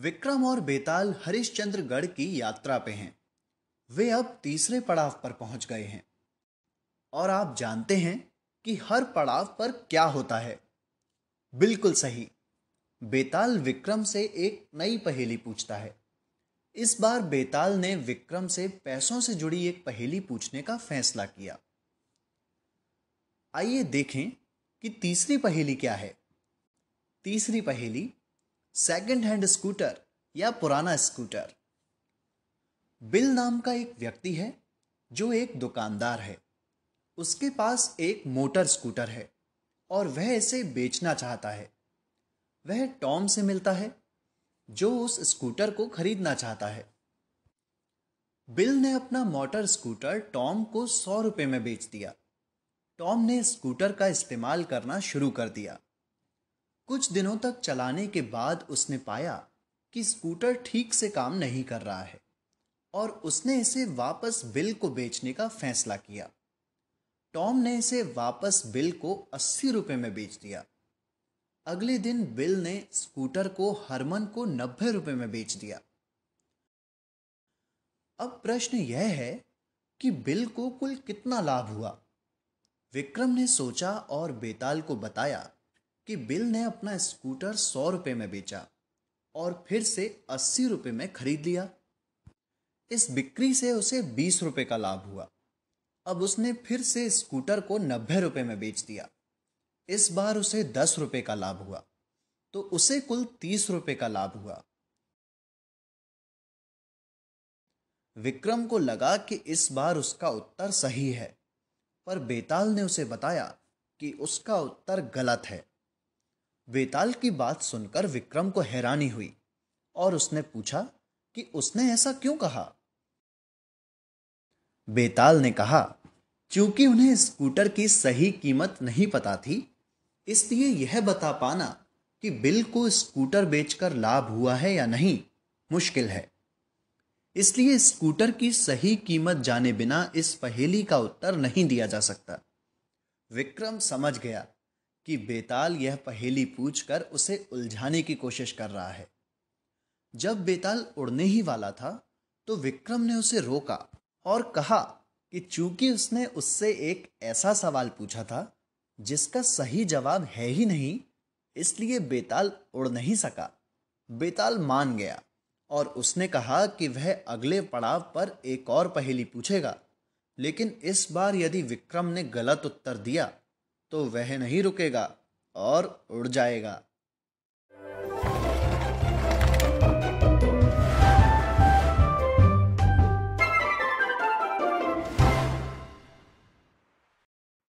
विक्रम और बेताल हरिश्चंद्रगढ़ की यात्रा पे हैं वे अब तीसरे पड़ाव पर पहुंच गए हैं और आप जानते हैं कि हर पड़ाव पर क्या होता है बिल्कुल सही बेताल विक्रम से एक नई पहेली पूछता है इस बार बेताल ने विक्रम से पैसों से जुड़ी एक पहेली पूछने का फैसला किया आइए देखें कि तीसरी पहेली क्या है तीसरी पहेली सेकंड हैंड स्कूटर या पुराना स्कूटर बिल नाम का एक व्यक्ति है जो एक दुकानदार है उसके पास एक मोटर स्कूटर है और वह इसे बेचना चाहता है वह टॉम से मिलता है जो उस स्कूटर को खरीदना चाहता है बिल ने अपना मोटर स्कूटर टॉम को सौ रुपये में बेच दिया टॉम ने स्कूटर का इस्तेमाल करना शुरू कर दिया कुछ दिनों तक चलाने के बाद उसने पाया कि स्कूटर ठीक से काम नहीं कर रहा है और उसने इसे वापस बिल को बेचने का फैसला किया टॉम ने इसे वापस बिल को अस्सी रुपये में बेच दिया अगले दिन बिल ने स्कूटर को हरमन को नब्बे रुपये में बेच दिया अब प्रश्न यह है कि बिल को कुल कितना लाभ हुआ विक्रम ने सोचा और बेताल को बताया कि बिल ने अपना स्कूटर सौ रुपये में बेचा और फिर से अस्सी रुपये में खरीद लिया इस बिक्री से उसे बीस रुपये का लाभ हुआ अब उसने फिर से स्कूटर को नब्बे रुपये में बेच दिया इस बार उसे दस रुपये का लाभ हुआ तो उसे कुल तीस रुपये का लाभ हुआ विक्रम को लगा कि इस बार उसका उत्तर सही है पर बेताल ने उसे बताया कि उसका उत्तर गलत है वेताल की बात सुनकर विक्रम को हैरानी हुई और उसने पूछा कि उसने ऐसा क्यों कहा बेताल ने कहा क्योंकि उन्हें स्कूटर की सही कीमत नहीं पता थी इसलिए यह बता पाना कि बिल को स्कूटर बेचकर लाभ हुआ है या नहीं मुश्किल है इसलिए स्कूटर की सही कीमत जाने बिना इस पहेली का उत्तर नहीं दिया जा सकता विक्रम समझ गया कि बेताल यह पहेली पूछकर उसे उलझाने की कोशिश कर रहा है जब बेताल उड़ने ही वाला था तो विक्रम ने उसे रोका और कहा कि चूंकि उसने उससे एक ऐसा सवाल पूछा था जिसका सही जवाब है ही नहीं इसलिए बेताल उड़ नहीं सका बेताल मान गया और उसने कहा कि वह अगले पड़ाव पर एक और पहेली पूछेगा लेकिन इस बार यदि विक्रम ने गलत उत्तर दिया तो वह नहीं रुकेगा और उड़ जाएगा